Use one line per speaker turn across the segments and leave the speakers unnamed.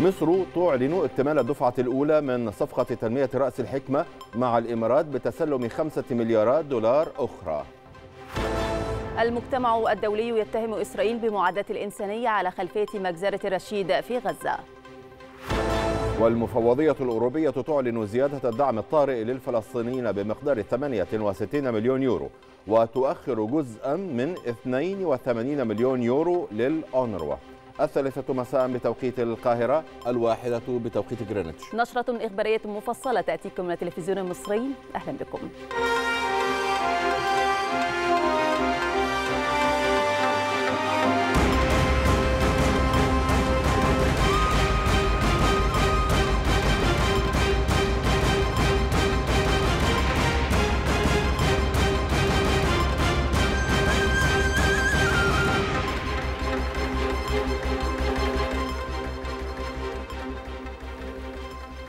مصر تعلن اكتمال الدفعة الأولى من صفقة تنمية رأس الحكمة مع الإمارات بتسلم خمسة مليارات دولار أخرى
المجتمع الدولي يتهم إسرائيل بمعاداة الإنسانية على خلفية مجزرة رشيد في غزة
والمفوضية الأوروبية تعلن زيادة الدعم الطارئ للفلسطينيين بمقدار 68 مليون يورو وتؤخر جزءا من 82 مليون يورو للأونروا الثالثة مساء بتوقيت القاهرة الواحدة بتوقيت غرينتش
نشرة إخبارية مفصلة تأتيكم من التلفزيون المصري أهلا بكم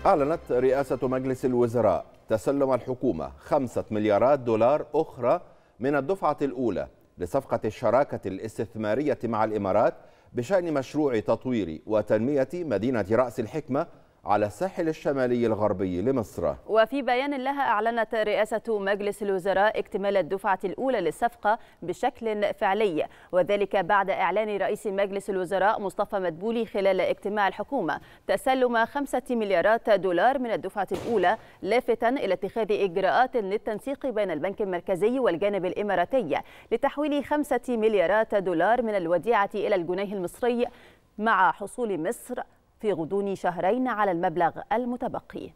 أعلنت رئاسة مجلس الوزراء تسلم الحكومة خمسة مليارات دولار أخرى من الدفعة الأولى لصفقة الشراكة الاستثمارية مع الإمارات بشأن مشروع تطوير وتنمية مدينة رأس الحكمة على الساحل الشمالي الغربي لمصر
وفي بيان لها أعلنت رئاسة مجلس الوزراء اكتمال الدفعة الأولى للصفقة بشكل فعلي وذلك بعد إعلان رئيس مجلس الوزراء مصطفى مدبولي خلال اجتماع الحكومة تسلم خمسة مليارات دولار من الدفعة الأولى لافتا إلى اتخاذ إجراءات للتنسيق بين البنك المركزي والجانب الإماراتي لتحويل خمسة مليارات دولار من الوديعة إلى الجنيه المصري مع حصول مصر في غضون شهرين على المبلغ المتبقي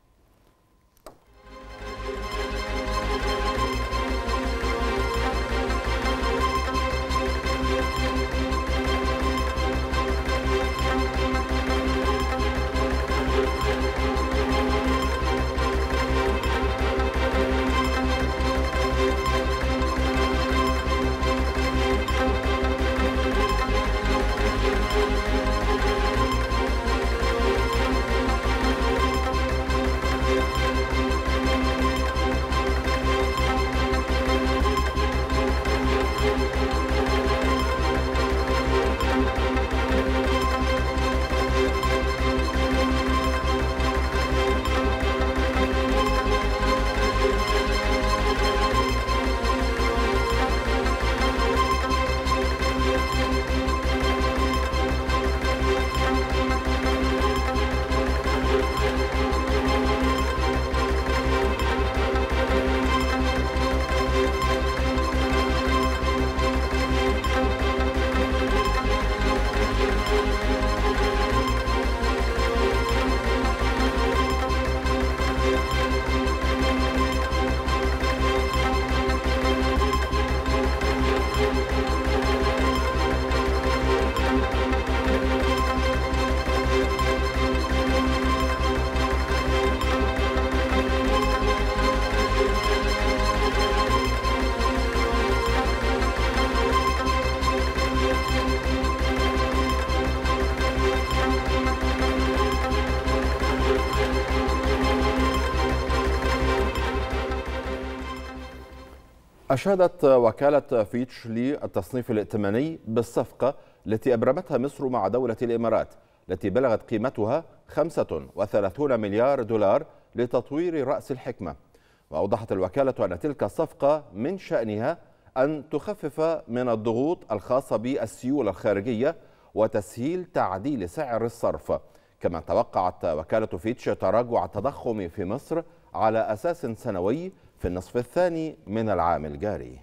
أشادت وكالة فيتش للتصنيف الائتماني بالصفقة التي أبرمتها مصر مع دولة الإمارات التي بلغت قيمتها 35 مليار دولار لتطوير رأس الحكمة وأوضحت الوكالة أن تلك الصفقة من شأنها أن تخفف من الضغوط الخاصة بالسيولة الخارجية وتسهيل تعديل سعر الصرف كما توقعت وكالة فيتش تراجع التضخم في مصر على أساس سنوي في النصف الثاني من العام الجاري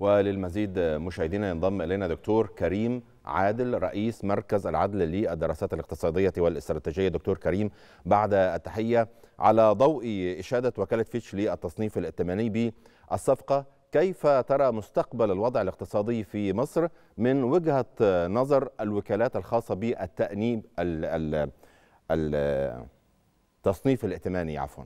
وللمزيد مشاهدينا ينضم الينا دكتور كريم عادل رئيس مركز العدل للدراسات الاقتصاديه والاستراتيجيه دكتور كريم بعد التحيه على ضوء اشاده وكاله فيتش للتصنيف الائتماني بالصفقه كيف ترى مستقبل الوضع الاقتصادي في مصر من وجهه نظر الوكالات الخاصه بالتانيب التصنيف الائتماني عفوا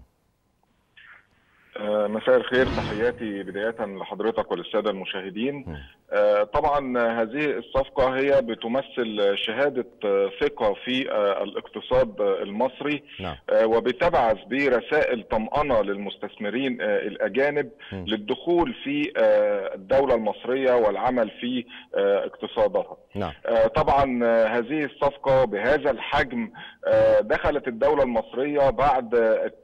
آه، مساء الخير تحياتي بداية لحضرتك وللسادة المشاهدين آه، طبعا هذه الصفقة هي بتمثل شهادة آه، ثقة في الاقتصاد المصري نعم. وبتبعث برسائل طمأنة للمستثمرين الأجانب للدخول في الدولة المصرية والعمل في اقتصادها نعم. طبعا هذه الصفقة بهذا الحجم دخلت الدولة المصرية بعد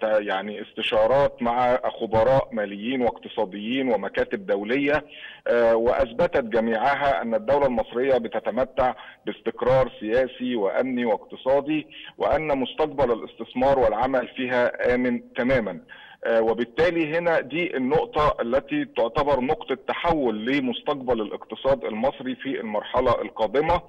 يعني استشارات مع أخوة خبراء ماليين واقتصاديين ومكاتب دوليه آه، واثبتت جميعها ان الدوله المصريه بتتمتع باستقرار سياسي وامني واقتصادي وان مستقبل الاستثمار والعمل فيها امن تماما. آه، وبالتالي هنا دي النقطة التي تعتبر نقطة تحول لمستقبل الاقتصاد المصري في المرحلة القادمة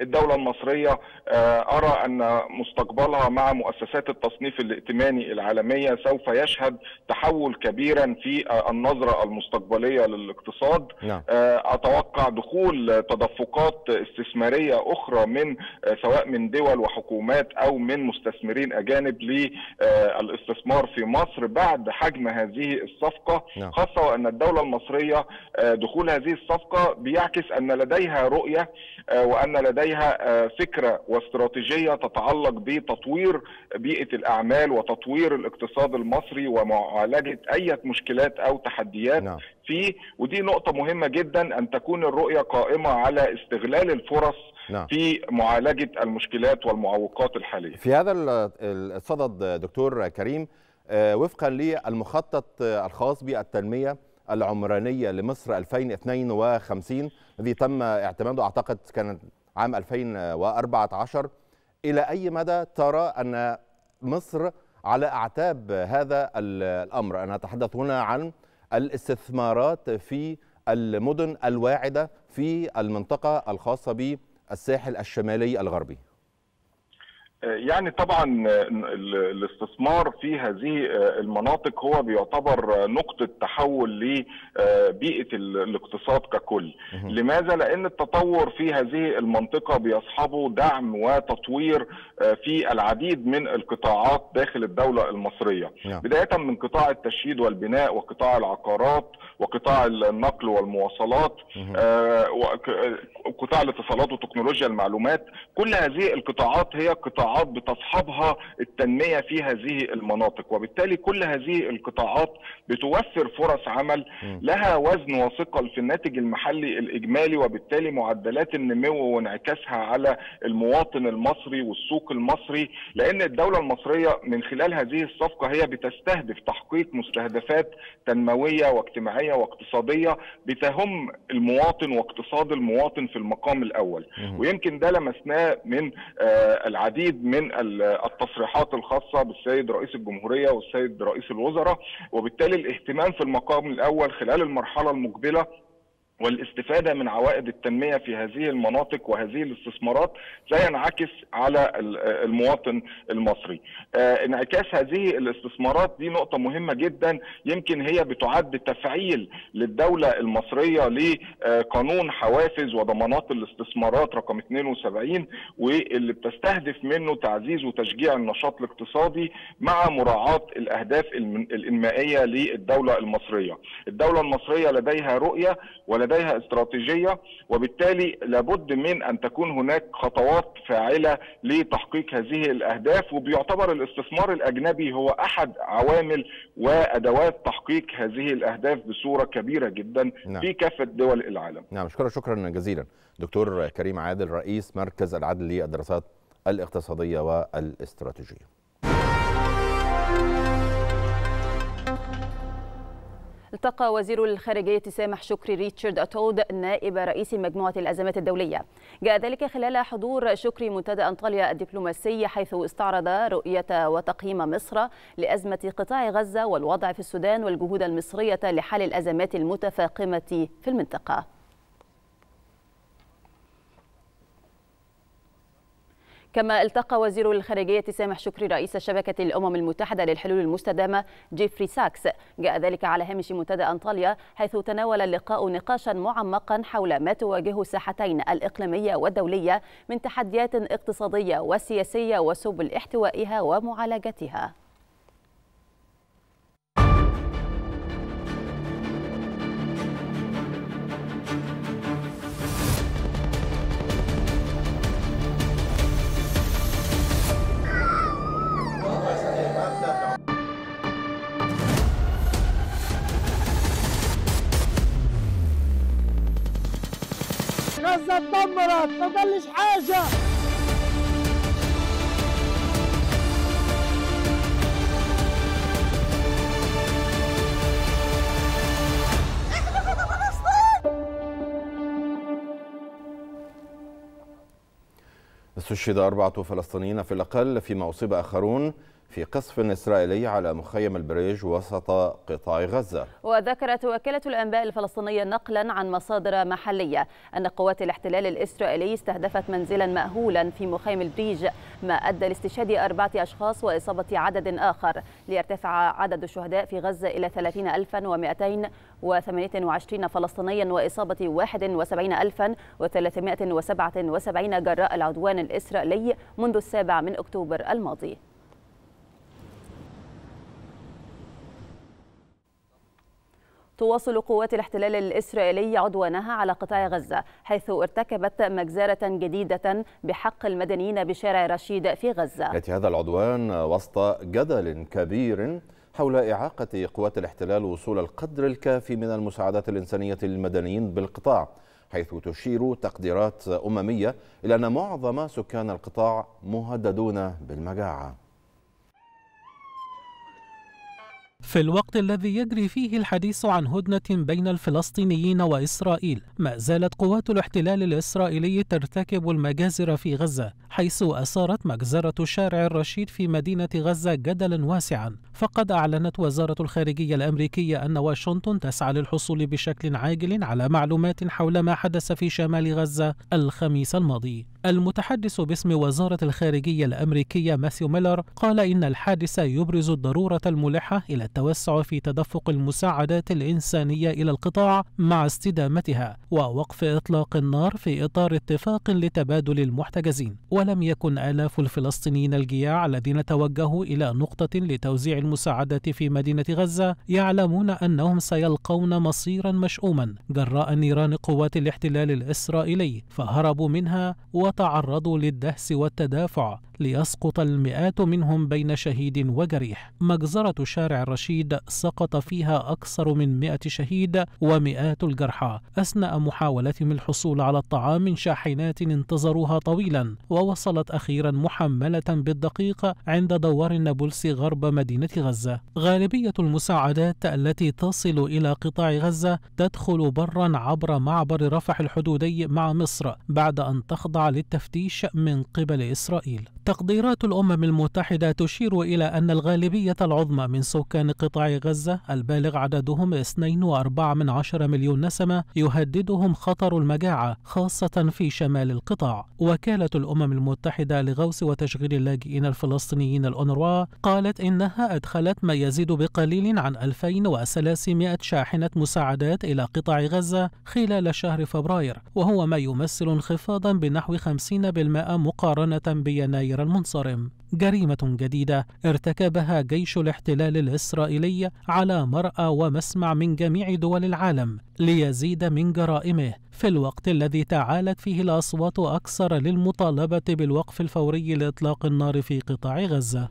الدولة المصرية آه، أرى أن مستقبلها مع مؤسسات التصنيف الائتماني العالمية سوف يشهد تحول كبيرا في آه، النظرة المستقبلية للاقتصاد نعم. آه، أتوقع دخول تدفقات استثمارية أخرى من سواء من دول وحكومات أو من مستثمرين أجانب للاستثمار في مصر بعد حجم هذه الصفقة نعم. خاصة وأن الدولة المصرية دخول هذه الصفقة بيعكس أن لديها رؤية وأن لديها لديها آه، فكره واستراتيجيه تتعلق بتطوير بيئه الاعمال وتطوير الاقتصاد المصري ومعالجه اي مشكلات او تحديات نعم. فيه ودي نقطه مهمه جدا ان تكون الرؤيه قائمه على استغلال الفرص نعم. في معالجة المشكلات والمعوقات الحالية
في هذا الصدد دكتور كريم آه، وفقا للمخطط الخاص بالتنمية العمرانية لمصر 2052 الذي تم اعتماده أعتقد كانت عام 2014 إلى أي مدى ترى أن مصر على أعتاب هذا الأمر أنا أتحدث هنا عن الاستثمارات في المدن الواعدة في المنطقة الخاصة بالساحل الشمالي الغربي
يعني طبعا آه، الاستثمار في هذه آه، المناطق هو بيعتبر آه، نقطة تحول لبيئة الاقتصاد ككل لماذا؟ لأن التطور في هذه المنطقة بيصحبه دعم وتطوير في العديد من القطاعات داخل الدولة المصرية نعم. بداية من قطاع التشييد والبناء وقطاع العقارات وقطاع النقل والمواصلات وقطاع الاتصالات وتكنولوجيا المعلومات كل هذه القطاعات هي قطاعات القطاعات بتصحبها التنميه في هذه المناطق وبالتالي كل هذه القطاعات بتوفر فرص عمل لها وزن وثقل في الناتج المحلي الاجمالي وبالتالي معدلات النمو وانعكاسها على المواطن المصري والسوق المصري لان الدوله المصريه من خلال هذه الصفقه هي بتستهدف تحقيق مستهدفات تنمويه واجتماعيه واقتصاديه بتهم المواطن واقتصاد المواطن في المقام الاول ويمكن ده لمسناه من آه، العديد من التصريحات الخاصه بالسيد رئيس الجمهوريه والسيد رئيس الوزراء وبالتالي الاهتمام في المقام الاول خلال المرحله المقبله والاستفاده من عوائد التنميه في هذه المناطق وهذه الاستثمارات سينعكس على المواطن المصري. آه، انعكاس هذه الاستثمارات دي نقطه مهمه جدا يمكن هي بتعد تفعيل للدوله المصريه لقانون آه، حوافز وضمانات الاستثمارات رقم 72 واللي بتستهدف منه تعزيز وتشجيع النشاط الاقتصادي مع مراعاه الاهداف الانمائيه للدوله المصريه. الدوله المصريه لديها رؤيه ولا لديها استراتيجيه وبالتالي لابد من ان تكون هناك خطوات فاعله لتحقيق هذه الاهداف وبيعتبر الاستثمار الاجنبي هو احد عوامل وادوات تحقيق هذه الاهداف بصوره كبيره جدا نعم. في كافه دول العالم.
نعم شكرا شكرا جزيلا دكتور كريم عادل رئيس مركز العدل للدراسات الاقتصاديه والاستراتيجيه.
التقى وزير الخارجية سامح شكري ريتشارد أتود نائب رئيس مجموعة الأزمات الدولية جاء ذلك خلال حضور شكري منتدى أنطاليا الدبلوماسي حيث استعرض رؤية وتقييم مصر لأزمة قطاع غزة والوضع في السودان والجهود المصرية لحل الأزمات المتفاقمة في المنطقة كما التقى وزير الخارجية سامح شكري رئيس شبكة الأمم المتحدة للحلول المستدامة جيفري ساكس جاء ذلك على هامش منتدى أنطاليا حيث تناول اللقاء نقاشا معمقا حول ما تواجهه الساحتين الإقليمية والدولية من تحديات اقتصادية وسياسية وسبل احتوائها ومعالجتها
غزة اتدمرت ما ضلش حاجة
استشهد أربعة فلسطينيين في الأقل فيما أصيب آخرون في قصف إسرائيلي على مخيم البريج وسط قطاع غزة
وذكرت وكالة الأنباء الفلسطينية نقلا عن مصادر محلية أن قوات الاحتلال الإسرائيلي استهدفت منزلا مأهولا في مخيم البريج ما أدى لاستشهاد أربعة أشخاص وإصابة عدد آخر ليرتفع عدد الشهداء في غزة إلى 30228 فلسطينيا وإصابة 71377 جراء العدوان الإسرائيلي منذ السابع من أكتوبر الماضي تواصل قوات الاحتلال الإسرائيلي عدوانها على قطاع غزة حيث ارتكبت مجزرة جديدة بحق المدنيين بشارع رشيد في غزة
يأتي هذا العدوان وسط جدل كبير حول إعاقة قوات الاحتلال وصول القدر الكافي من المساعدات الإنسانية للمدنيين بالقطاع حيث تشير تقديرات أممية إلى أن معظم سكان القطاع مهددون بالمجاعة
في الوقت الذي يجري فيه الحديث عن هدنة بين الفلسطينيين وإسرائيل ما زالت قوات الاحتلال الإسرائيلي ترتكب المجازر في غزة حيث أثارت مجزرة شارع الرشيد في مدينة غزة جدلا واسعا فقد أعلنت وزارة الخارجية الأمريكية أن واشنطن تسعى للحصول بشكل عاجل على معلومات حول ما حدث في شمال غزة الخميس الماضي المتحدث باسم وزارة الخارجية الأمريكية ماثيو ميلر قال إن الحادث يبرز الضرورة الملحة إلى التوسع في تدفق المساعدات الإنسانية إلى القطاع مع استدامتها ووقف إطلاق النار في إطار اتفاق لتبادل المحتجزين ولم يكن آلاف الفلسطينيين الجياع الذين توجهوا إلى نقطة لتوزيع المساعدات في مدينة غزة يعلمون أنهم سيلقون مصيرا مشؤوما جراء نيران قوات الاحتلال الإسرائيلي فهربوا منها و تعرضوا للدهس والتدافع ليسقط المئات منهم بين شهيد وجريح مجزرة شارع الرشيد سقط فيها أكثر من مئة شهيد ومئات الجرحى أثناء محاولتهم الحصول على الطعام من شاحنات انتظروها طويلا ووصلت أخيرا محملة بالدقيقة عند دوار النابلس غرب مدينة غزة غالبية المساعدات التي تصل إلى قطاع غزة تدخل برا عبر معبر رفح الحدودي مع مصر بعد أن تخضع للتفتيش من قبل إسرائيل تقديرات الأمم المتحدة تشير إلى أن الغالبية العظمى من سكان قطاع غزة البالغ عددهم 2.4 مليون نسمة يهددهم خطر المجاعة خاصة في شمال القطاع وكالة الأمم المتحدة لغوص وتشغيل اللاجئين الفلسطينيين الأونروا قالت إنها أدخلت ما يزيد بقليل عن 2300 شاحنة مساعدات إلى قطاع غزة خلال شهر فبراير وهو ما يمثل انخفاضا بنحو 50% 50% مقارنة بيناير المنصرم جريمة جديدة ارتكبها جيش الاحتلال الإسرائيلي على مرأى ومسمع من جميع دول العالم ليزيد من جرائمه في الوقت الذي تعالت فيه الأصوات أكثر للمطالبة بالوقف الفوري لإطلاق النار في قطاع غزة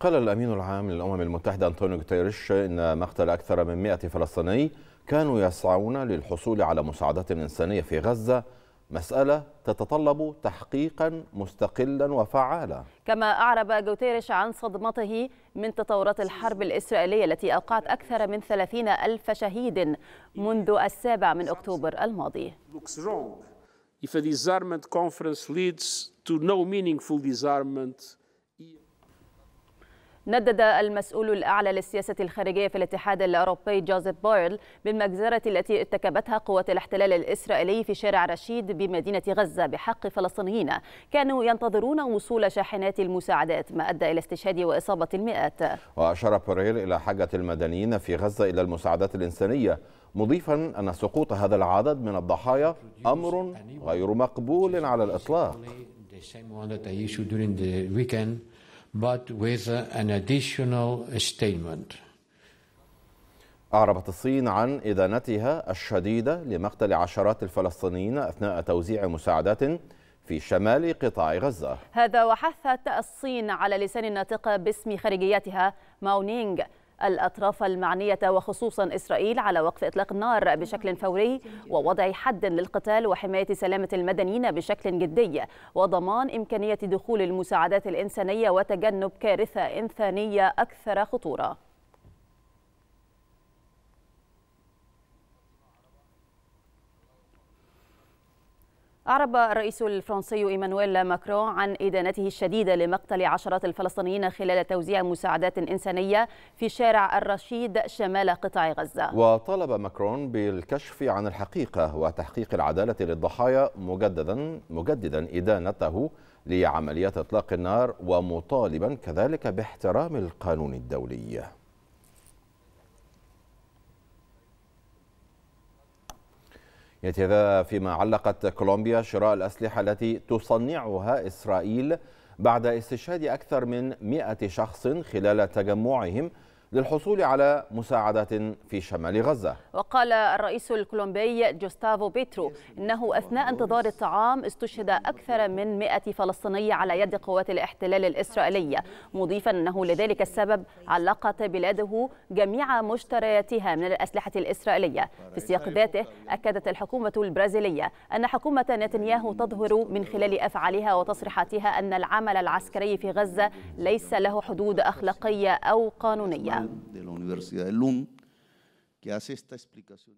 قال الأمين العام للأمم المتحدة أنطونيو غوتيريش إن مقتل أكثر من 100 فلسطيني كانوا يسعون للحصول على مساعدات إنسانية في غزة مسألة تتطلب تحقيقا مستقلا وفعالا
كما أعرب جوتيريش عن صدمته من تطورات الحرب الإسرائيلية التي أوقعت أكثر من 30 ألف شهيد منذ السابع من أكتوبر الماضي
if a disarmament conference leads to no meaningful disarmament
ندد المسؤول الأعلى للسياسة الخارجية في الاتحاد الأوروبي جوزيف بويل بالمجزرة التي ارتكبتها قوات الاحتلال الإسرائيلي في شارع رشيد بمدينة غزة بحق فلسطينيين كانوا ينتظرون وصول شاحنات المساعدات ما أدى إلى استشهاد وإصابة المئات
وأشار بوريل إلى حاجة المدنيين في غزة إلى المساعدات الإنسانية مضيفا أن سقوط هذا العدد من الضحايا أمر غير مقبول على الإطلاق
but with an additional statement.
أعربت الصين عن إدانتها الشديدة لمقتل عشرات الفلسطينيين أثناء توزيع مساعدات في شمال قطاع غزة
هذا وحثت الصين على لسان الناطقة باسم خارجيتها ماونينغ الأطراف المعنية وخصوصا إسرائيل على وقف إطلاق النار بشكل فوري ووضع حد للقتال وحماية سلامة المدنيين بشكل جدي وضمان إمكانية دخول المساعدات الإنسانية وتجنب كارثة إنسانية أكثر خطورة أعرب الرئيس الفرنسي إيمانويل ماكرون عن إدانته الشديدة لمقتل عشرات الفلسطينيين خلال توزيع مساعدات إنسانية في شارع الرشيد شمال قطاع غزة وطالب
ماكرون بالكشف عن الحقيقة وتحقيق العدالة للضحايا مجددا مجددا إدانته لعمليات إطلاق النار ومطالبا كذلك باحترام القانون الدولي يأتي هذا فيما علقت كولومبيا شراء الأسلحة التي تصنعها إسرائيل بعد استشهاد أكثر من 100 شخص خلال تجمعهم للحصول على مساعدات في شمال غزة
وقال الرئيس الكولومبي جوستافو بيترو إنه أثناء انتظار الطعام استشهد أكثر من 100 فلسطيني على يد قوات الاحتلال الإسرائيلية مضيفا أنه لذلك السبب علقت بلاده جميع مشترياتها من الأسلحة الإسرائيلية في سياق ذاته أكدت الحكومة البرازيلية أن حكومة نتنياهو تظهر من خلال أفعالها وتصريحاتها أن العمل العسكري في غزة ليس له حدود أخلاقية أو قانونية
de la Universidad de Lund, que hace esta explicación.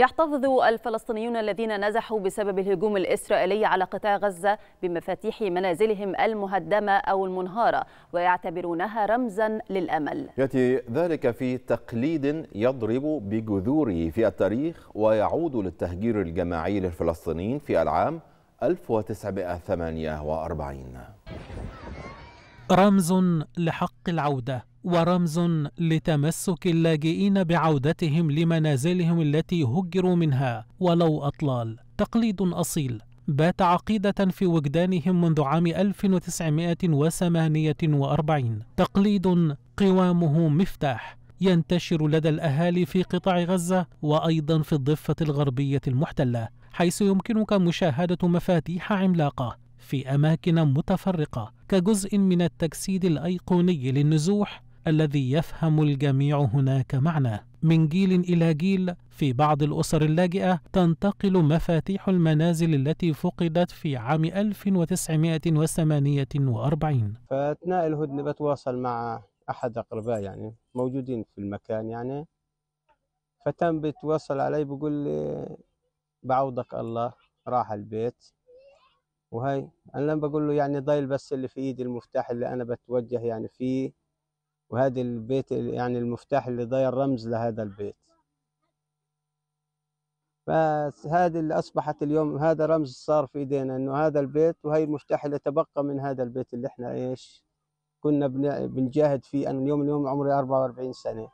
يحتفظ الفلسطينيون الذين نزحوا بسبب الهجوم الإسرائيلي على قطاع غزة بمفاتيح منازلهم المهدمة أو المنهارة ويعتبرونها رمزا للأمل
يأتي ذلك في تقليد يضرب بجذوره في التاريخ ويعود للتهجير الجماعي للفلسطينيين في العام 1948
رمز لحق العودة ورمز لتمسك اللاجئين بعودتهم لمنازلهم التي هجروا منها ولو أطلال تقليد أصيل بات عقيدة في وجدانهم منذ عام 1948 تقليد قوامه مفتاح ينتشر لدى الأهالي في قطاع غزة وأيضا في الضفة الغربية المحتلة حيث يمكنك مشاهدة مفاتيح عملاقة في أماكن متفرقة كجزء من التجسيد الأيقوني للنزوح الذي يفهم الجميع هناك معناه من جيل إلى جيل في بعض الأسر اللاجئة تنتقل مفاتيح المنازل التي فقدت في عام 1948
فأثناء الهدنة بتواصل مع
أحد أقربائي يعني موجودين في المكان يعني فتم بيتواصل
علي بقول لي بعوضك الله راح البيت وهي أنا بقول له يعني ضايل بس اللي في إيدي المفتاح اللي أنا بتوجه يعني فيه وهذا البيت يعني المفتاح اللي ضاير رمز لهذا البيت فهذه اللي أصبحت اليوم هذا رمز صار في إيدينا إنه هذا البيت وهي المفتاح اللي تبقى من هذا البيت اللي إحنا إيش كنا بنجاهد فيه أنا اليوم اليوم عمري 44 سنة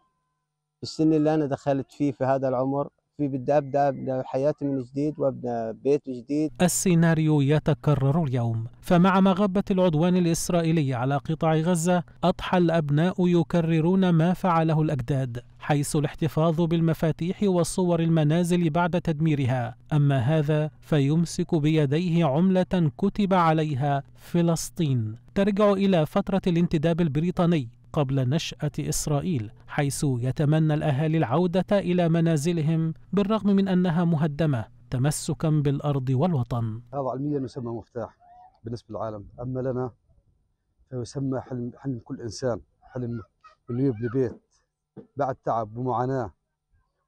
السن اللي أنا دخلت فيه في هذا العمر في بدي ابدا حياتي من جديد وابدا بيت جديد
السيناريو يتكرر اليوم فمع مغبه العدوان الاسرائيلي على قطاع غزه اضحى الابناء يكررون ما فعله الاجداد حيث الاحتفاظ بالمفاتيح وصور المنازل بعد تدميرها اما هذا فيمسك بيديه عمله كتب عليها فلسطين ترجع الى فتره الانتداب البريطاني قبل نشأة إسرائيل حيث يتمنى الأهالي العودة إلى منازلهم بالرغم من أنها مهدمة تمسكا بالأرض والوطن
هذا علميا يسمى مفتاح بالنسبة للعالم أما لنا فيسمى حلم, حلم كل إنسان حلم اللي يبني بيت بعد تعب ومعاناة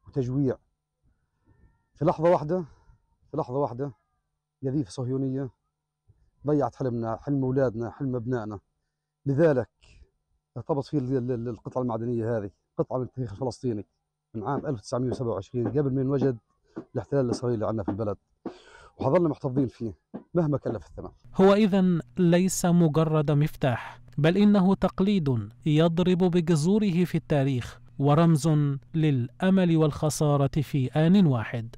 وتجويع في لحظة واحدة في لحظة واحدة قذيفة صهيونية ضيعت حلمنا حلم أولادنا حلم أبنائنا لذلك ارتبط فيه القطعه المعدنيه هذه قطعه من التاريخ الفلسطيني من عام 1927 قبل ما ينوجد الاحتلال الاسرائيلي عندنا في البلد وحظلنا محتفظين فيه مهما كلف الثمن
هو اذا ليس مجرد مفتاح بل انه تقليد يضرب بجذوره في التاريخ ورمز للامل والخساره في ان واحد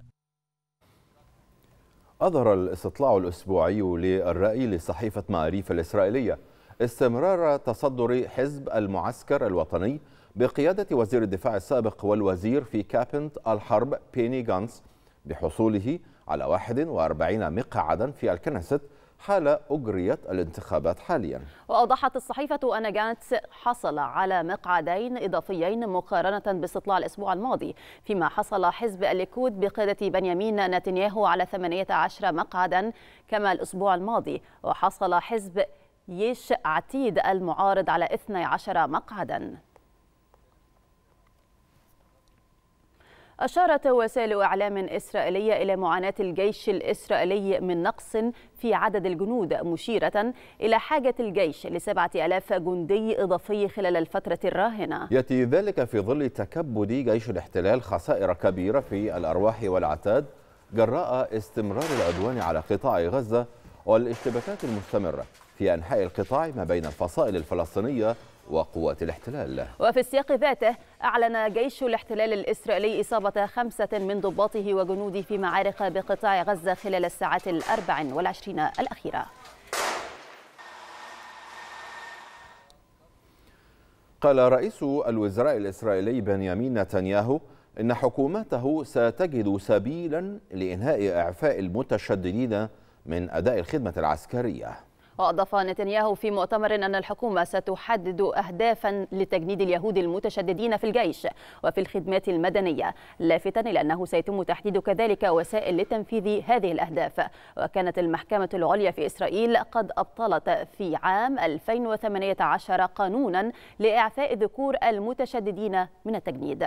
أظهر الاستطلاع الأسبوعي للرأي لصحيفة معاريف الإسرائيلية استمرار تصدر حزب المعسكر الوطني بقيادة وزير الدفاع السابق والوزير في كابنت الحرب بيني غانس بحصوله على 41 مقعدا في الكنيست حال أجريت الانتخابات حاليا
وأوضحت الصحيفة أن جانت حصل على مقعدين إضافيين مقارنة باستطلاع الأسبوع الماضي فيما حصل حزب الليكود بقيادة بنيامين نتنياهو على 18 مقعدا كما الأسبوع الماضي وحصل حزب يشق عتيد المعارض على 12 مقعدا أشارت وسائل إعلام إسرائيلية إلى معاناة الجيش الإسرائيلي من نقص في عدد الجنود مشيرة إلى حاجة الجيش لسبعة ألاف جندي إضافي خلال الفترة الراهنة
يأتي ذلك في ظل تكبد جيش الاحتلال خسائر كبيرة في الأرواح والعتاد جراء استمرار العدوان على قطاع غزة والاشتباكات المستمرة في أنحاء القطاع ما بين الفصائل الفلسطينية وقوات الاحتلال
وفي السياق ذاته أعلن جيش الاحتلال الإسرائيلي إصابة خمسة من ضباطه وجنوده في معارك بقطاع غزة خلال الساعات الأربع والعشرين الأخيرة
قال رئيس الوزراء الإسرائيلي بنيامين نتنياهو إن حكومته ستجد سبيلا لإنهاء إعفاء المتشددين من أداء الخدمة العسكرية
وأضاف نتنياهو في مؤتمر أن الحكومة ستحدد أهدافا لتجنيد اليهود المتشددين في الجيش وفي الخدمات المدنية لافتا إلى أنه سيتم تحديد كذلك وسائل لتنفيذ هذه الأهداف وكانت المحكمة العليا في إسرائيل قد أبطلت في عام 2018 قانونا لإعفاء ذكور المتشددين من التجنيد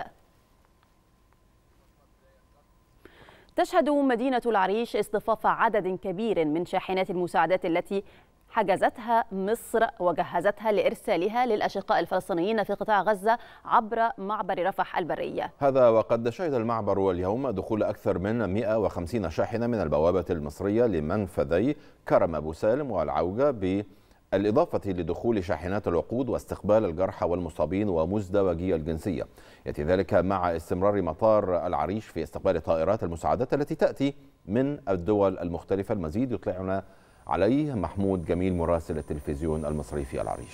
تشهد مدينة العريش اصطفاف عدد كبير من شاحنات المساعدات التي حجزتها مصر وجهزتها لإرسالها للأشقاء الفلسطينيين في قطاع غزة عبر معبر رفح البرية
هذا وقد شهد المعبر اليوم دخول أكثر من 150 شاحنة من البوابة المصرية لمنفذي كرم أبو سالم والعوجة ب الإضافة لدخول شاحنات الوقود واستقبال الجرحى والمصابين ومزدوجي الجنسية يأتي ذلك مع استمرار مطار العريش في استقبال طائرات المساعدات التي تأتي من الدول المختلفة المزيد يطلعنا عليه محمود جميل مراسل التلفزيون المصري في العريش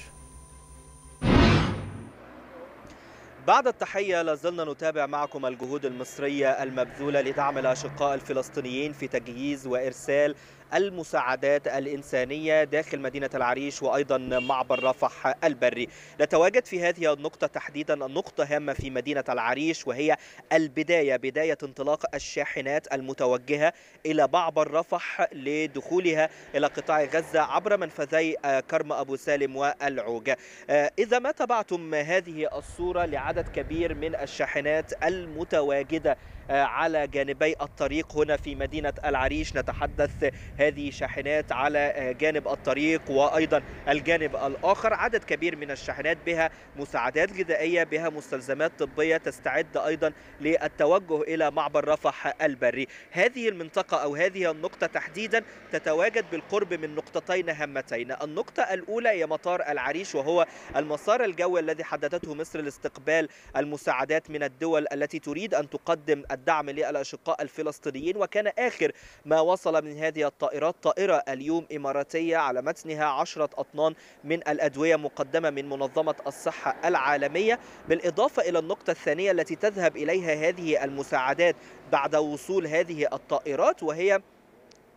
بعد التحية لازلنا نتابع معكم الجهود المصرية المبذولة لدعم الأشقاء الفلسطينيين في تجهيز وإرسال المساعدات الإنسانية داخل مدينة العريش وأيضا معبر رفح البري نتواجد في هذه النقطة تحديدا نقطة هامة في مدينة العريش وهي البداية بداية انطلاق الشاحنات المتوجهة إلى معبر رفح لدخولها إلى قطاع غزة عبر منفذي آه، كرم أبو سالم والعوج آه، إذا ما تبعتم هذه الصورة لعدد كبير من الشاحنات المتواجدة على جانبي الطريق هنا في مدينة العريش نتحدث هذه شاحنات على جانب الطريق وأيضا الجانب الآخر عدد كبير من الشاحنات بها مساعدات غذائية بها مستلزمات طبية تستعد أيضا للتوجه إلى معبر رفح البري هذه المنطقة أو هذه النقطة تحديدا تتواجد بالقرب من نقطتين هامتين النقطة الأولى هي مطار العريش وهو المسار الجوي الذي حددته مصر لاستقبال المساعدات من الدول التي تريد أن تقدم الدعم للأشقاء الفلسطينيين وكان آخر ما وصل من هذه الطائرات طائرة اليوم إماراتية على متنها عشرة أطنان من الأدوية مقدمة من منظمة الصحة العالمية بالإضافة إلى النقطة الثانية التي تذهب إليها هذه المساعدات بعد وصول هذه الطائرات وهي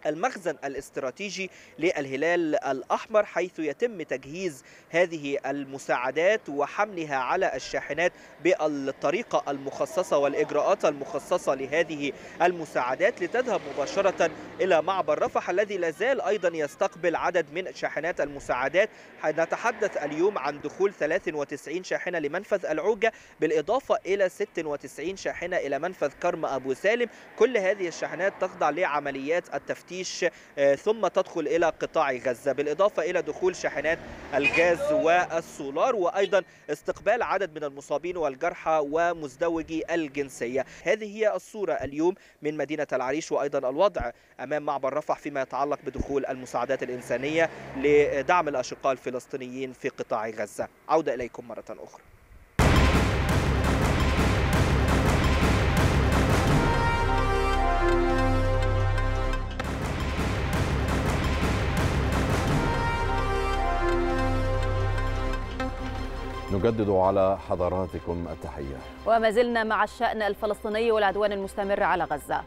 المخزن الاستراتيجي للهلال الأحمر حيث يتم تجهيز هذه المساعدات وحملها على الشاحنات بالطريقة المخصصة والإجراءات المخصصة لهذه المساعدات لتذهب مباشرة إلى معبر رفح الذي لازال أيضا يستقبل عدد من شاحنات المساعدات نتحدث اليوم عن دخول 93 شاحنة لمنفذ العوجة بالإضافة إلى 96 شاحنة إلى منفذ كرم أبو سالم كل هذه الشاحنات تخضع لعمليات التفتيش التفتيش آه، ثم تدخل إلى قطاع غزة بالإضافة إلى دخول شاحنات الغاز والسولار وأيضا استقبال عدد من المصابين والجرحى ومزدوجي الجنسية هذه هي الصورة اليوم من مدينة العريش وأيضا الوضع أمام معبر رفح فيما يتعلق بدخول المساعدات الإنسانية لدعم الأشقاء الفلسطينيين في قطاع غزة عودة إليكم مرة أخرى
نجدد على حضراتكم التحية
وما زلنا مع الشأن الفلسطيني والعدوان المستمر على غزة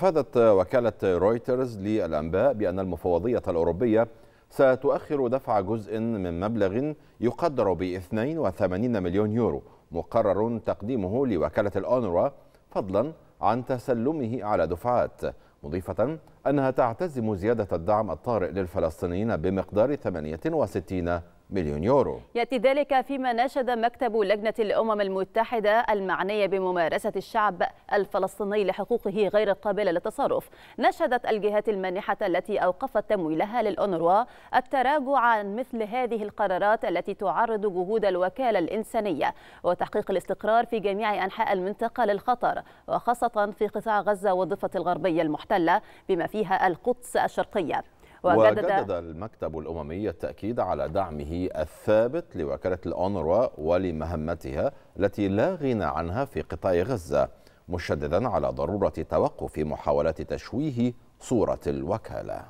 أفادت وكالة رويترز للأنباء بأن المفوضية الأوروبية ستؤخر دفع جزء من مبلغ يقدر ب 82 مليون يورو مقرر تقديمه لوكالة الأونروا فضلا عن تسلمه على دفعات مضيفة أنها تعتزم زيادة الدعم الطارئ للفلسطينيين بمقدار 68 مليون يورو
يأتي ذلك فيما ناشد مكتب لجنة الأمم المتحدة المعنية بممارسة الشعب الفلسطيني لحقوقه غير القابلة للتصرف ناشدت الجهات المانحة التي أوقفت تمويلها للأونروا التراجع عن مثل هذه القرارات التي تعرض جهود الوكالة الإنسانية وتحقيق الاستقرار في جميع أنحاء المنطقة للخطر وخاصة في قطاع غزة والضفة الغربية المحتلة بما فيها القدس الشرقية وجدد,
المكتب الأممي التأكيد على دعمه الثابت لوكالة الأونروا ولمهمتها التي لا غنى عنها في قطاع غزة مشددا على ضرورة توقف محاولات تشويه صورة الوكالة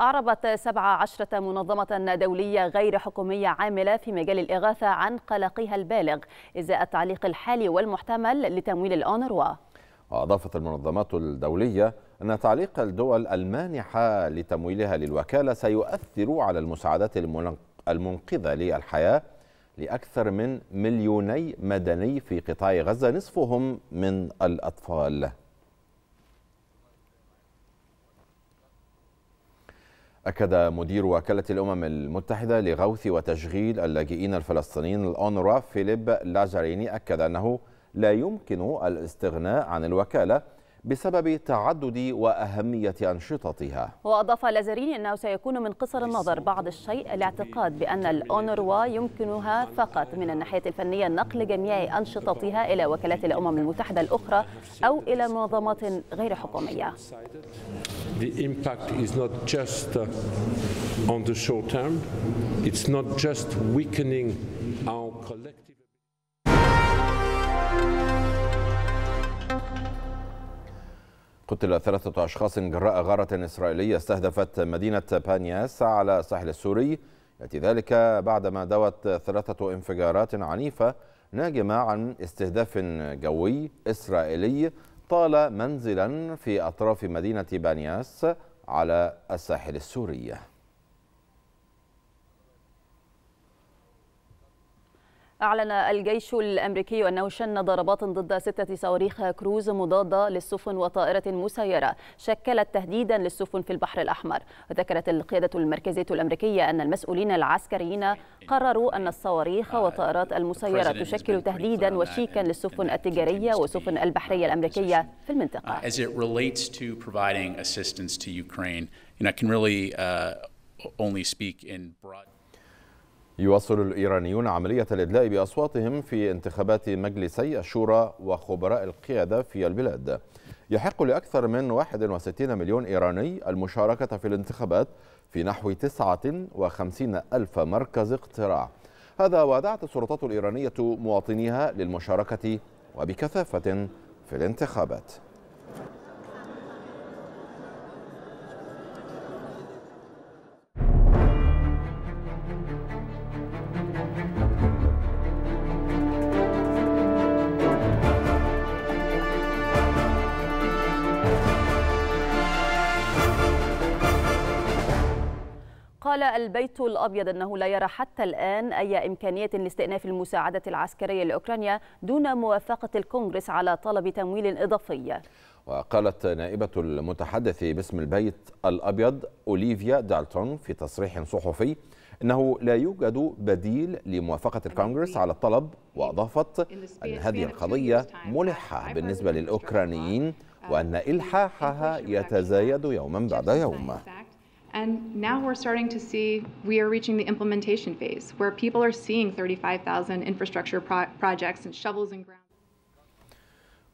أعربت 17 منظمة دولية غير حكومية عاملة في مجال الإغاثة عن قلقها البالغ إزاء التعليق الحالي والمحتمل لتمويل الأونروا
وأضافت المنظمات الدولية أن تعليق الدول المانحة لتمويلها للوكالة سيؤثر على المساعدات المنقذة للحياة لأكثر من مليوني مدني في قطاع غزة نصفهم من الأطفال أكد مدير وكالة الأمم المتحدة لغوث وتشغيل اللاجئين الفلسطينيين الأونروا فيليب لازاريني أكد أنه لا يمكن الاستغناء عن الوكالة بسبب تعدد وأهمية أنشطتها
وأضاف لازاريني أنه سيكون من قصر النظر بعض الشيء الاعتقاد بأن الأونروا يمكنها فقط من الناحية الفنية نقل جميع أنشطتها إلى وكالات الأمم المتحدة الأخرى أو إلى منظمات غير حكومية
The impact is not just uh, on the short term, it's not just weakening our collective قتل ثلاثة أشخاص جراء غارة إسرائيلية استهدفت مدينة بانياس على الساحل السوري يأتي ذلك بعدما دوت ثلاثة انفجارات عنيفة ناجمة عن استهداف جوي إسرائيلي طال منزلا في أطراف مدينة بانياس على الساحل السوري
أعلن الجيش الأمريكي أنه شن ضربات ضد ستة صواريخ كروز مضادة للسفن وطائرة مسيرة شكلت تهديدا للسفن في البحر الأحمر وذكرت القيادة المركزية الأمريكية أن المسؤولين العسكريين قرروا أن الصواريخ والطائرات المسيرة تشكل تهديدا وشيكا للسفن التجارية والسفن البحرية الأمريكية في المنطقة. Uh, uh, only speak in broad.
يواصل الإيرانيون عملية الإدلاء بأصواتهم في انتخابات مجلسي الشورى وخبراء القيادة في البلاد يحق لأكثر من 61 مليون إيراني المشاركة في الانتخابات في نحو 59 ألف مركز اقتراع هذا ودعت السلطات الإيرانية مواطنيها للمشاركة وبكثافة في الانتخابات
قال البيت الأبيض أنه لا يرى حتى الآن أي إمكانية لاستئناف المساعدة العسكرية لأوكرانيا دون موافقة الكونغرس على طلب تمويل إضافي
وقالت نائبة المتحدث باسم البيت الأبيض أوليفيا دالتون في تصريح صحفي أنه لا يوجد بديل لموافقة الكونغرس على الطلب وأضافت أن هذه القضية ملحة بالنسبة للأوكرانيين uh, وأن إلحاحها يتزايد يوما بعد يوم
And now we're starting to see, we are reaching the implementation phase where people are seeing 35,000 infrastructure pro projects and shovels and ground.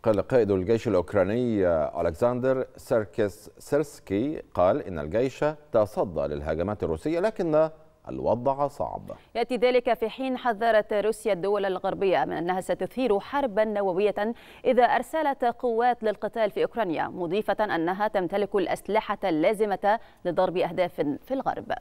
قال قائد الجيش الأوكراني ألكسندر سيركس سيرسكي قال إن الجيش تصدى للهجمات الروسية لكن الوضع صعب
يأتي ذلك في حين حذرت روسيا الدول الغربية من أنها ستثير حربا نووية إذا أرسلت قوات للقتال في أوكرانيا مضيفة أنها تمتلك الأسلحة اللازمة لضرب أهداف في الغرب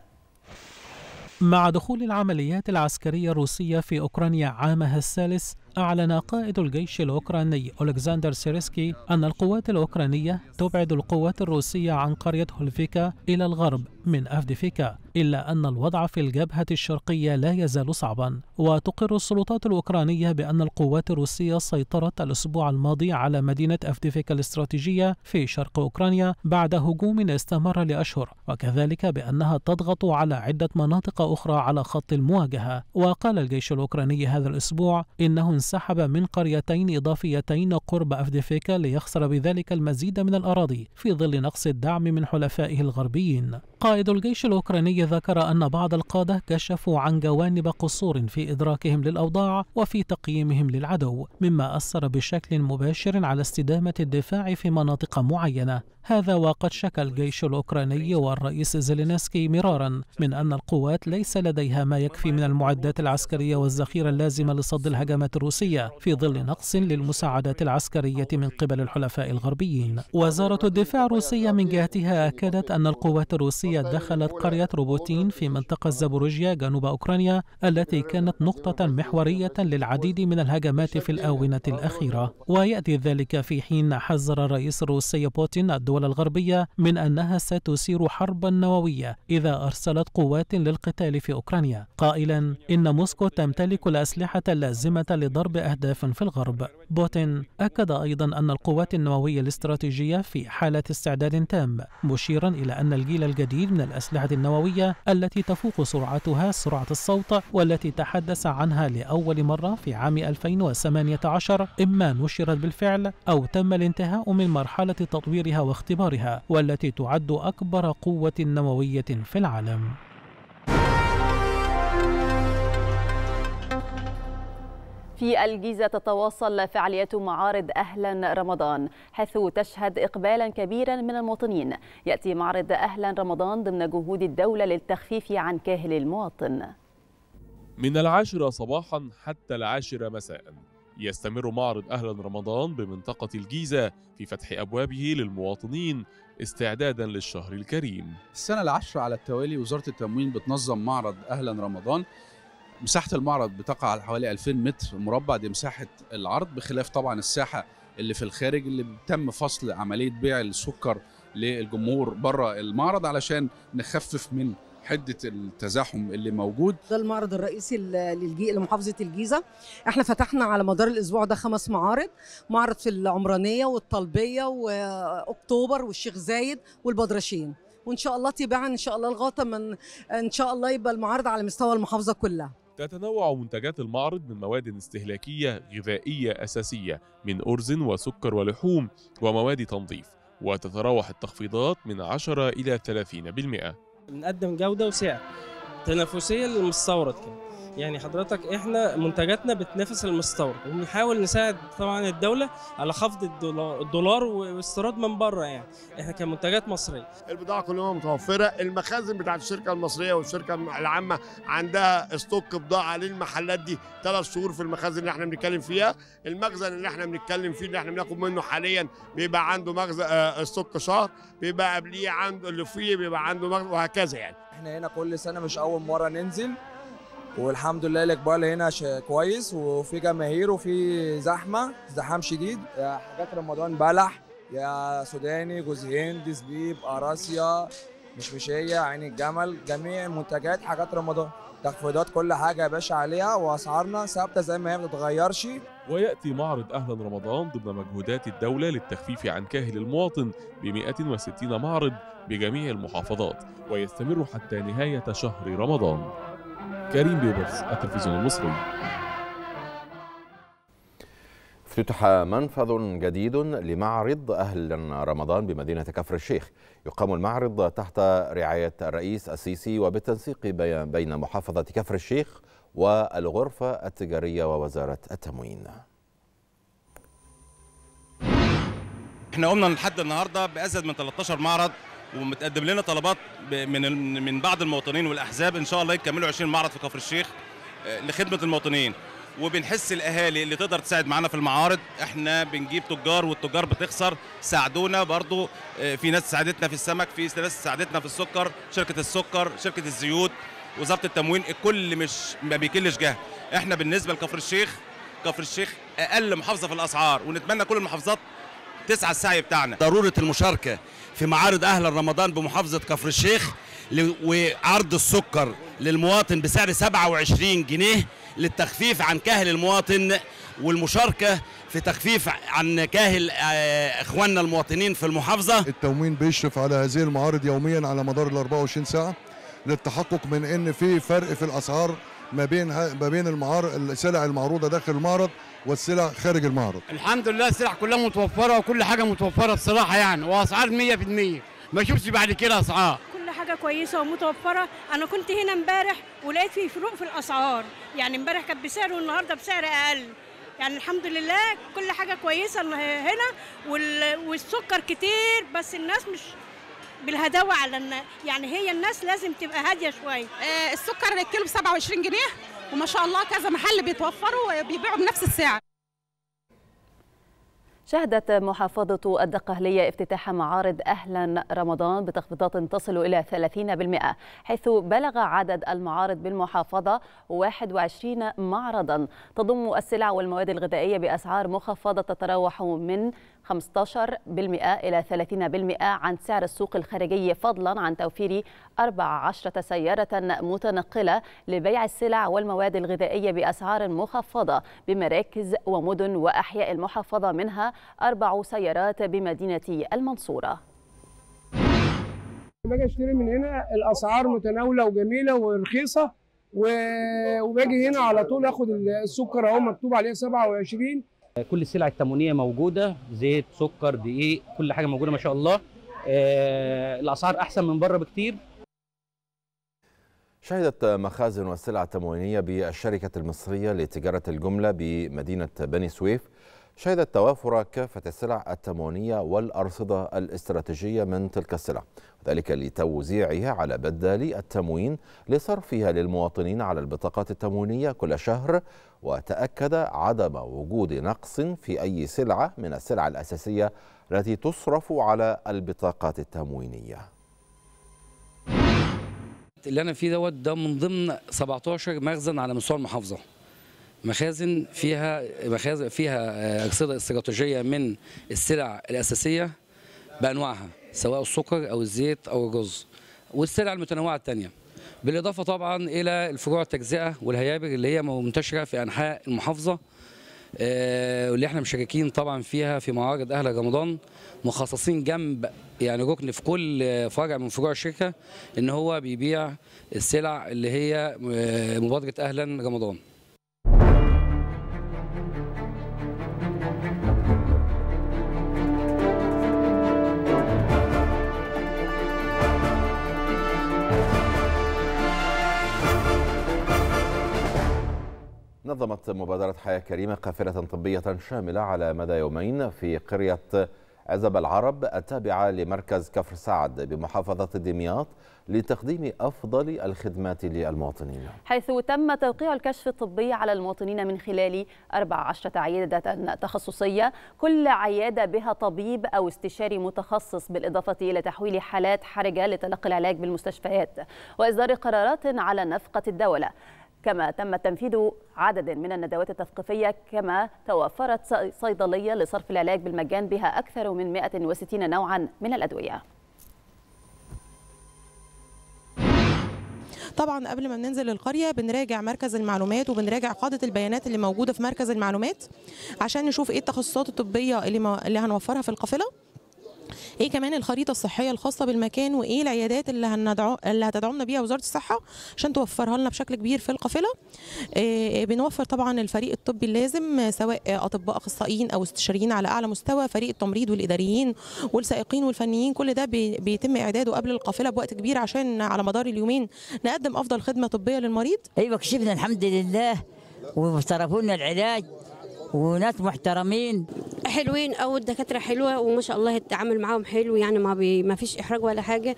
مع دخول العمليات العسكرية الروسية في أوكرانيا عامها الثالث أعلن قائد الجيش الأوكراني ألكسندر سيرسكي أن القوات الأوكرانية تبعد القوات الروسية عن قرية هولفيكا إلى الغرب من أفديفيكا إلا أن الوضع في الجبهة الشرقية لا يزال صعبا وتقر السلطات الأوكرانية بأن القوات الروسية سيطرت الأسبوع الماضي على مدينة أفديفيكا الاستراتيجية في شرق أوكرانيا بعد هجوم استمر لأشهر وكذلك بأنها تضغط على عدة مناطق أخرى على خط المواجهة وقال الجيش الأوكراني هذا الأسبوع إنه انسحب من قريتين إضافيتين قرب أفديفيكا ليخسر بذلك المزيد من الأراضي في ظل نقص الدعم من حلفائه الغربيين قائد الجيش الأوكراني ذكر أن بعض القادة كشفوا عن جوانب قصور في إدراكهم للأوضاع وفي تقييمهم للعدو مما أثر بشكل مباشر على استدامة الدفاع في مناطق معينة هذا وقد شكى الجيش الأوكراني والرئيس زيلينسكي مرارا من أن القوات ليس لديها ما يكفي من المعدات العسكرية والذخيرة اللازمة لصد الهجمات الروسية في ظل نقص للمساعدات العسكرية من قبل الحلفاء الغربيين وزارة الدفاع الروسية من جهتها أكدت أن القوات الروسية دخلت قرية روبوتين في منطقة زابوروجيا جنوب أوكرانيا التي كانت نقطة محورية للعديد من الهجمات في الآونة الأخيرة ويأتي ذلك في حين حذر الرئيس الروسي بوتين الدول الدول الغربية من أنها ستثير حربا نووية إذا أرسلت قوات للقتال في أوكرانيا قائلا إن موسكو تمتلك الأسلحة اللازمة لضرب أهداف في الغرب بوتين أكد أيضا أن القوات النووية الاستراتيجية في حالة استعداد تام مشيرا إلى أن الجيل الجديد من الأسلحة النووية التي تفوق سرعتها سرعة الصوت والتي تحدث عنها لأول مرة في عام 2018 إما نشرت بالفعل أو تم الانتهاء من مرحلة تطويرها واختبارها اختبارها والتي تعد أكبر قوة نووية في العالم
في الجيزة تتواصل فعالية معارض أهلا رمضان حيث تشهد إقبالا كبيرا من المواطنين يأتي معرض أهلا رمضان ضمن جهود الدولة للتخفيف عن كاهل المواطن
من العاشرة صباحا حتى العاشرة مساء يستمر معرض أهلا رمضان بمنطقة الجيزة في فتح أبوابه للمواطنين استعدادا للشهر الكريم
السنة العشرة على التوالي وزارة التموين بتنظم معرض أهلا رمضان مساحة المعرض بتقع على حوالي 2000 متر مربع دي مساحة العرض بخلاف طبعا الساحة اللي في الخارج اللي تم فصل عملية بيع السكر للجمهور
بره المعرض علشان نخفف من حده التزاحم اللي موجود
ده المعرض الرئيسي للجي... لمحافظه الجيزه احنا فتحنا على مدار الاسبوع ده خمس معارض معرض في العمرانيه والطلبيه واكتوبر والشيخ زايد والبدرشين وان شاء الله تباعا ان شاء الله الغاطه من ان شاء الله يبقى المعارض على مستوى المحافظه كلها
تتنوع منتجات المعرض من مواد استهلاكيه غذائيه اساسيه من ارز وسكر ولحوم ومواد تنظيف وتتراوح التخفيضات من 10 الى 30%
بنقدم جودة وسعر تنافسية للمستورد كده يعني حضرتك احنا منتجاتنا بتنافس المستورد وبنحاول نساعد طبعا الدوله على خفض الدولار, الدولار واستيراد من بره يعني احنا كمنتجات
مصريه البضاعه كلها متوفره المخازن بتاعت الشركه المصريه والشركه العامه عندها ستوك بضاعه للمحلات دي ثلاث شهور في المخازن اللي احنا بنتكلم فيها المخزن اللي احنا بنتكلم فيه اللي احنا بناخد منه حاليا بيبقى عنده مخزن آه، ستوك شهر بيبقى قبليه عنده اللي فيه بيبقى عنده مخزن وهكذا يعني احنا هنا كل سنه مش اول مره ننزل
والحمد لله الاقبال هنا كويس وفي جماهير وفي زحمه ازدحام شديد حاجات رمضان بلح
يا سوداني جوز هند زبيب
قراصيا مشمشيه عين الجمل جميع المنتجات حاجات رمضان تخفيضات كل حاجه يا باشا عليها واسعارنا ثابته زي ما هي ما بتتغيرش
وياتي معرض اهلا رمضان ضمن مجهودات الدوله للتخفيف عن كاهل المواطن ب 160 معرض بجميع المحافظات ويستمر حتى نهايه شهر رمضان كريم بيبرز التلفزيون المصري
افتتح منفذ جديد لمعرض أهلا رمضان بمدينة كفر الشيخ يقام المعرض تحت رعاية الرئيس السيسي وبالتنسيق بين محافظة كفر الشيخ والغرفة التجارية ووزارة التموين احنا قمنا لحد النهارده بازيد من 13 معرض ومتقدم لنا طلبات من من بعض المواطنين والاحزاب ان شاء الله يكملوا 20 معرض في كفر الشيخ آه، لخدمه المواطنين وبنحس الاهالي اللي تقدر تساعد معانا في المعارض احنا بنجيب تجار والتجار بتخسر ساعدونا برضو آه، في ناس ساعدتنا في السمك في ناس ساعدتنا في السكر شركه السكر شركه الزيوت وزاره التموين الكل مش ما بيكلش جهد احنا بالنسبه لكفر الشيخ كفر الشيخ اقل محافظه في الاسعار ونتمنى كل المحافظات 9 السعي بتاعنا ضروره المشاركه في معارض اهل رمضان بمحافظه كفر الشيخ وعرض السكر للمواطن بسعر 27 جنيه للتخفيف عن كاهل المواطن والمشاركه في تخفيف عن كاهل آه،
اخواننا المواطنين في المحافظه التموين بيشرف على
هذه المعارض يوميا على مدار ال 24 ساعه للتحقق من ان في فرق في الاسعار ما بين ما بين المعار السلع المعروضه داخل المعرض والسلع خارج المعرض
الحمد لله السلع كلها متوفره وكل حاجه متوفره بصراحه يعني واسعار 100% ما اشوفش بعد كده اسعار
كل حاجه كويسه ومتوفره انا كنت هنا امبارح ولقيت في فروق في الاسعار يعني امبارح كانت بسعر والنهارده بسعر اقل يعني الحمد لله كل حاجه كويسه هنا والسكر كتير بس الناس مش بالهداوه على الناس يعني هي الناس لازم تبقى هاديه شويه آه، السكر الكيلو ب 27 جنيه وما شاء الله كذا محل بيتوفروا وبيبيعوا بنفس السعر شهدت محافظة الدقهلية افتتاح معارض أهلا رمضان بتخفيضات تصل إلى 30% حيث بلغ عدد المعارض بالمحافظة 21 معرضا تضم السلع والمواد الغذائية بأسعار مخفضة تتراوح من 15% إلى 30% عن سعر السوق الخارجي فضلا عن توفير 14 سيارة متنقلة لبيع السلع والمواد الغذائية بأسعار مخفضة بمراكز ومدن وأحياء المحافظة منها أربع سيارات بمدينة المنصورة
باجي اشتري من هنا الاسعار متناوله وجميله ورخيصه وباجي هنا على طول اخد السكر اهو مكتوب عليه 27 كل السلع التموينيه موجوده زيت سكر دقيق كل حاجه موجوده ما شاء الله آه،
الاسعار احسن من بره بكتير
شهدت مخازن والسلع التموينيه بالشركه المصريه لتجاره الجمله بمدينه بني سويف شهدت توافر كافة السلع التموينية والأرصدة الاستراتيجية من تلك السلع ذلك لتوزيعها على بدالي التموين لصرفها للمواطنين على البطاقات التموينية كل شهر وتأكد عدم وجود نقص في أي سلعة من السلع الأساسية التي تصرف على البطاقات التموينية
اللي أنا فيه دوت ده من ضمن 17 مخزن على مستوى المحافظة مخازن فيها مخازن فيها آه، أجسادة استراتيجية من السلع الأساسية بأنواعها سواء السكر أو الزيت أو الرز والسلع المتنوعة الثانية بالإضافة طبعا إلى الفروع التجزئة والهيابر اللي هي منتشرة في أنحاء المحافظة آه، واللي احنا مشاركين طبعا فيها في معارض اهل رمضان مخصصين جنب يعني ركن في كل فرع من فروع الشركه ان هو بيبيع السلع اللي هي آه، مبادره اهلا رمضان
نظمت مبادرة حياة كريمة قافلة طبية شاملة على مدى يومين في قرية عزب العرب التابعة لمركز كفر سعد بمحافظة دمياط لتقديم أفضل الخدمات للمواطنين
حيث تم توقيع الكشف الطبي على المواطنين من خلال 14 عيادة تخصصية كل عيادة بها طبيب أو استشاري متخصص بالإضافة إلى تحويل حالات حرجة لتلقي العلاج بالمستشفيات وإصدار قرارات على نفقة الدولة كما تم تنفيذ عدد من الندوات التثقيفية كما توفرت صيدلية لصرف العلاج بالمجان بها أكثر من 160 نوعا من الأدوية
طبعا قبل ما ننزل القريه بنراجع مركز المعلومات وبنراجع قاعده البيانات اللي موجوده في مركز المعلومات عشان نشوف ايه التخصصات
الطبيه اللي, اللي هنوفرها في القافله ايه كمان الخريطه الصحيه الخاصه بالمكان وايه العيادات اللي هندعو اللي هتدعمنا بيها وزاره الصحه عشان توفرها لنا بشكل كبير في القافله إيه بنوفر طبعا الفريق الطبي اللازم سواء اطباء اخصائيين او
استشاريين على اعلى مستوى فريق التمريض والاداريين والسائقين والفنيين كل ده بيتم
اعداده قبل القافله بوقت كبير عشان على مدار اليومين نقدم افضل خدمه طبيه للمريض ايوه كشفنا الحمد لله وصرفوا لنا العلاج وناس محترمين حلوين او الدكاتره حلوه وما شاء الله التعامل معاهم حلو يعني ما بي ما فيش احراج ولا حاجه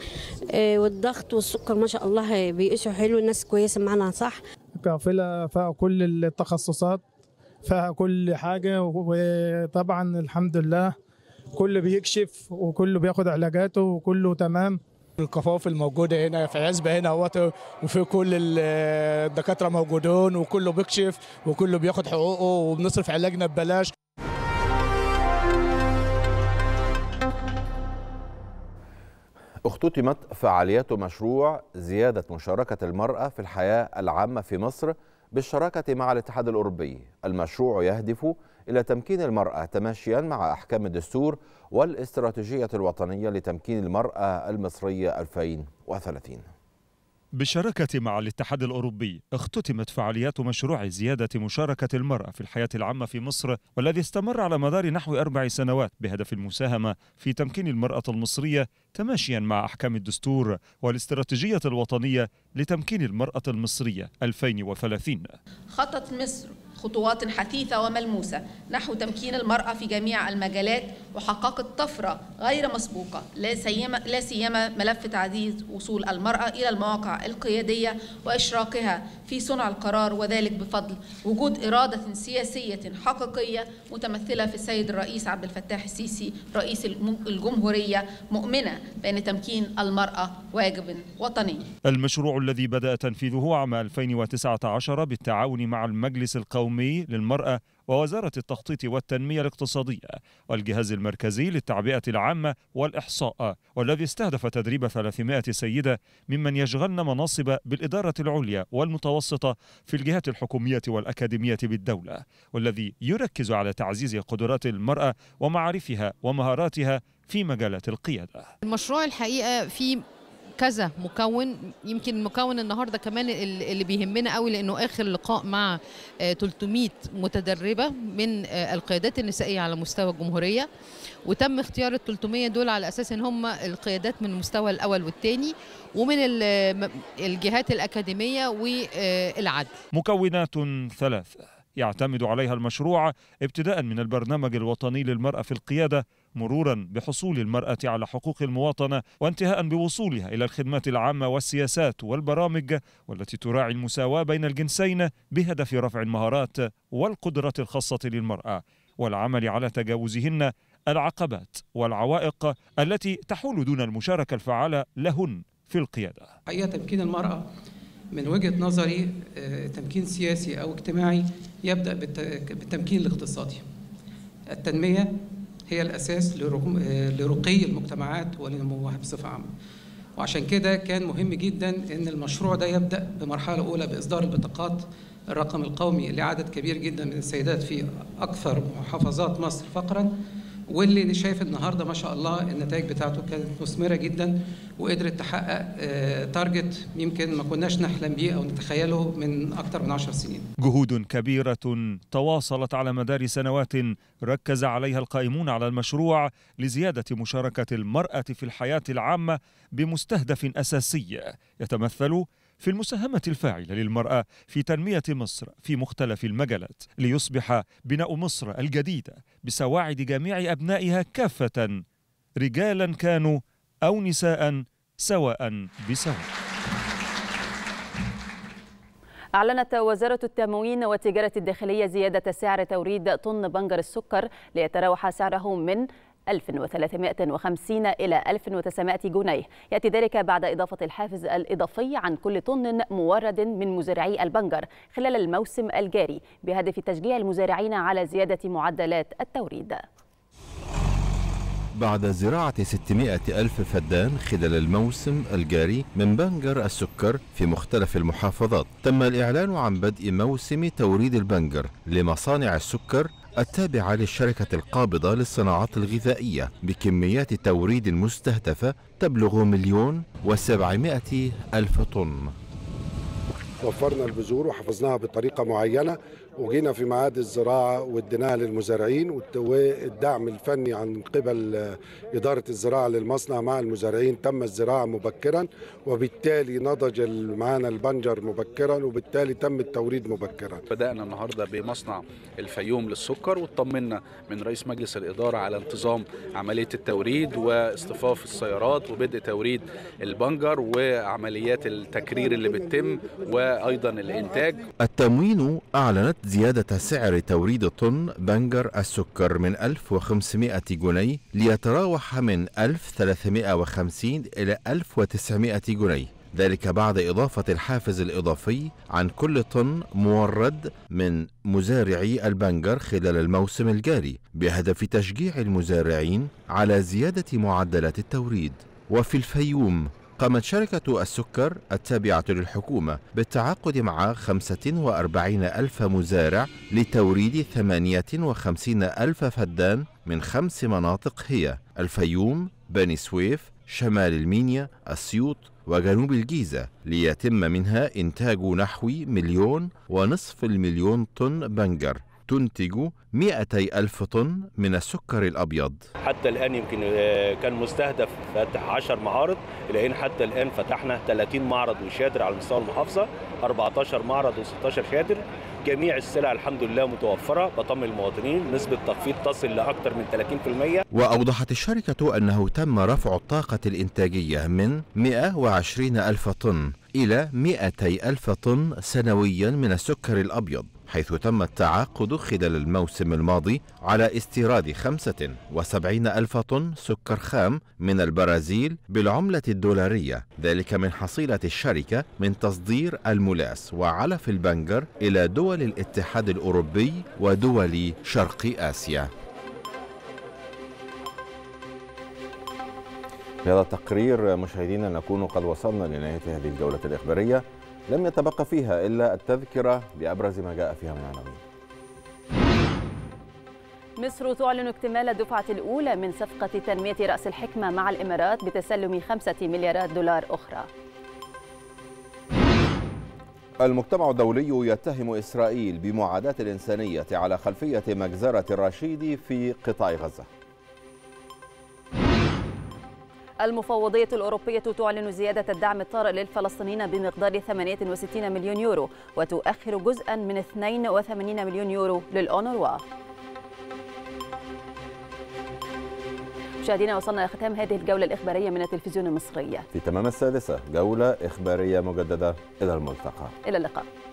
آه، والضغط والسكر ما شاء الله بيقيسوا حلو الناس كويسه معانا صح
قافله فيها كل التخصصات فيها كل حاجه وطبعا الحمد لله كله بيكشف وكله بياخد علاجاته وكله تمام
القفاف الموجوده هنا في عزبه هنا اهوت وفي كل الدكاتره آه، موجودون وكله بيكشف وكله بياخد حقوقه وبنصرف علاجنا ببلاش
اختتمت فعاليات مشروع زيادة مشاركة المرأة في الحياة العامة في مصر بالشراكة مع الاتحاد الأوروبي المشروع يهدف إلى تمكين المرأة تماشيا مع أحكام الدستور والاستراتيجية الوطنية لتمكين المرأة المصرية 2030
بالشراكة مع الاتحاد الأوروبي اختتمت فعاليات مشروع زيادة مشاركة المرأة في الحياة العامة في مصر والذي استمر على مدار نحو أربع سنوات بهدف المساهمة في تمكين المرأة المصرية تماشيا مع أحكام الدستور والاستراتيجية الوطنية لتمكين المرأة المصرية 2030
خطط مصر خطوات حثيثة وملموسة نحو تمكين المرأة في جميع المجالات وحققت طفرة غير مسبوقة لا سيما, لا سيما ملف تعزيز وصول المرأة إلى المواقع القيادية وإشراقها في صنع القرار وذلك بفضل وجود إرادة سياسية حقيقية متمثلة في السيد الرئيس عبد الفتاح السيسي رئيس الجمهورية مؤمنة بأن تمكين المرأة واجب وطني
المشروع الذي بدأ تنفيذه عام 2019 بالتعاون مع المجلس القومي القومي للمرأة ووزارة التخطيط والتنمية الاقتصادية والجهاز المركزي للتعبئة العامة والإحصاء والذي استهدف تدريب 300 سيدة ممن يشغلن مناصب بالإدارة العليا والمتوسطة في الجهات الحكومية والأكاديمية بالدولة والذي يركز على تعزيز قدرات المرأة ومعارفها ومهاراتها في مجالات القيادة
المشروع الحقيقة
في كذا مكون يمكن مكون النهارده كمان اللي بيهمنا قوي لانه اخر لقاء مع 300 آه، متدربه من آه، القيادات النسائيه على مستوى الجمهوريه وتم اختيار ال 300 دول على اساس ان هم القيادات من المستوى
الاول والثاني ومن الجهات الاكاديميه والعدل.
آه، مكونات ثلاثه يعتمد عليها المشروع ابتداء من البرنامج الوطني للمراه في القياده مرورا بحصول المرأة على حقوق المواطنة وانتهاء بوصولها إلى الخدمات العامة والسياسات والبرامج والتي تراعي المساواة بين الجنسين بهدف رفع المهارات والقدرات الخاصة للمرأة والعمل على تجاوزهن العقبات والعوائق التي تحول دون المشاركة الفعالة لهن في القيادة
حقيقة تمكين المرأة من وجهة نظري آه، تمكين سياسي أو اجتماعي يبدأ بالتمكين الاقتصادي التنمية هي الأساس لرقي المجتمعات ونموها بصفة عامة وعشان كده كان مهم جدا أن المشروع ده يبدأ بمرحلة أولى بإصدار البطاقات الرقم القومي لعدد كبير جدا من السيدات في أكثر محافظات مصر فقراً واللي شايف النهارده ما شاء الله النتائج بتاعته كانت مثمره جدا وقدرت تحقق تارجت آه، يمكن ما كناش نحلم بيه او نتخيله من
اكثر من 10 سنين. جهود كبيره تواصلت على مدار سنوات ركز عليها القائمون على المشروع لزياده مشاركه المراه في الحياه العامه بمستهدف اساسي يتمثل في المساهمة الفاعلة للمرأة في تنمية مصر في مختلف المجالات ليصبح بناء مصر الجديدة بسواعد جميع أبنائها كافة رجالا كانوا أو نساء سواء بسواء
أعلنت وزارة التموين والتجارة الداخلية زيادة سعر توريد طن بنجر السكر ليتراوح سعره من 1350 إلى 1900 جنيه يأتي ذلك بعد إضافة الحافز الإضافي عن كل طن مورد من مزارعي البنجر خلال الموسم الجاري بهدف تشجيع المزارعين على زيادة معدلات التوريد
بعد زراعة 600 ألف فدان خلال الموسم الجاري من بنجر السكر في مختلف المحافظات تم الإعلان عن بدء موسم توريد البنجر لمصانع السكر التابعة للشركة القابضة للصناعات الغذائية بكميات توريد مستهدفة تبلغ مليون وسبعمائة ألف طن
وفرنا البذور
وحفظناها بطريقة معينة وجينا في معاد الزراعه واديناها للمزارعين والدعم الفني عن قبل اداره الزراعه للمصنع مع المزارعين تم الزراعه
مبكرا وبالتالي نضج معانا البنجر مبكرا وبالتالي تم التوريد مبكرا.
بدانا النهارده بمصنع الفيوم للسكر واطمنا من رئيس مجلس الاداره على انتظام عمليه التوريد واصطفاف السيارات وبدء توريد البنجر وعمليات التكرير اللي بتتم وايضا الانتاج. التموين اعلنت زيادة سعر توريد طن بنجر السكر من 1500 جنيه ليتراوح من 1350 إلى 1900 جنيه ذلك بعد إضافة الحافز الإضافي عن كل طن مورد من مزارعي البنجر خلال الموسم الجاري بهدف تشجيع المزارعين على زيادة معدلات التوريد وفي الفيوم قامت شركة السكر التابعة للحكومة بالتعاقد مع 45 ألف مزارع لتوريد 58 ألف فدان من خمس مناطق هي الفيوم، بني سويف، شمال المينيا، أسيوط وجنوب الجيزة ليتم منها إنتاج نحو مليون ونصف المليون طن بنجر تنتج 200 ألف طن من السكر الأبيض
حتى الآن يمكن آه، كان مستهدف فتح 10 معارض لأن حتى الآن فتحنا 30 معرض وشادر على مستوى المحافظة 14 معرض و16 شادر جميع السلع الحمد لله متوفرة بطمن المواطنين نسبة تخفيض تصل لأكثر من 30%
وأوضحت الشركة أنه تم رفع الطاقة الإنتاجية من 120 ألف طن إلى 200 ألف طن سنويا من السكر الأبيض حيث تم التعاقد خلال الموسم الماضي على استيراد 75 ألف طن سكر خام من البرازيل بالعملة الدولارية ذلك من حصيلة الشركة من تصدير الملاس وعلف البنجر إلى دول الاتحاد الأوروبي ودول شرق آسيا هذا التقرير مشاهدينا نكون قد وصلنا لنهاية هذه الجولة الإخبارية لم يتبقى فيها إلا التذكرة بأبرز ما جاء فيها من عناوين
مصر تعلن اكتمال الدفعة الأولى من صفقة تنمية رأس الحكمة مع الإمارات بتسلم خمسة مليارات دولار أخرى
المجتمع الدولي يتهم إسرائيل بمعاداة الإنسانية على خلفية مجزرة الرشيد في قطاع غزة
المفوضية الأوروبية تعلن زيادة الدعم الطارئ للفلسطينيين بمقدار 68 مليون يورو وتؤخر جزءا من 82 مليون يورو للأونروا مشاهدينا وصلنا لختام هذه الجولة الإخبارية من التلفزيون المصري
في تمام السادسة جولة إخبارية مجددة إلى الملتقى
إلى اللقاء